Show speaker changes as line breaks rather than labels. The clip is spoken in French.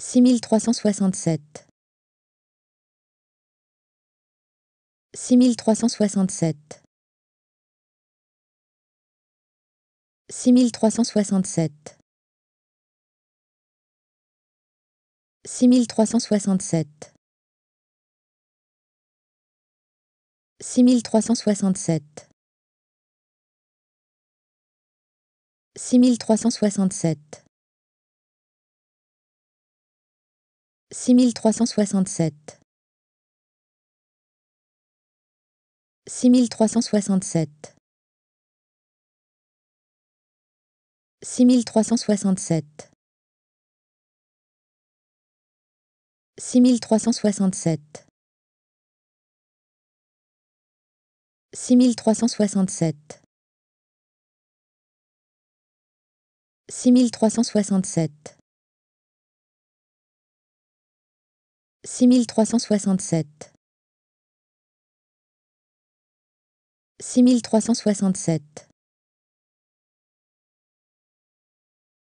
6367 6367 6367 6367 6367 6367 6367 6367 6367 6367 6367 6367 six mille trois cent soixante-sept six mille trois cent soixante-sept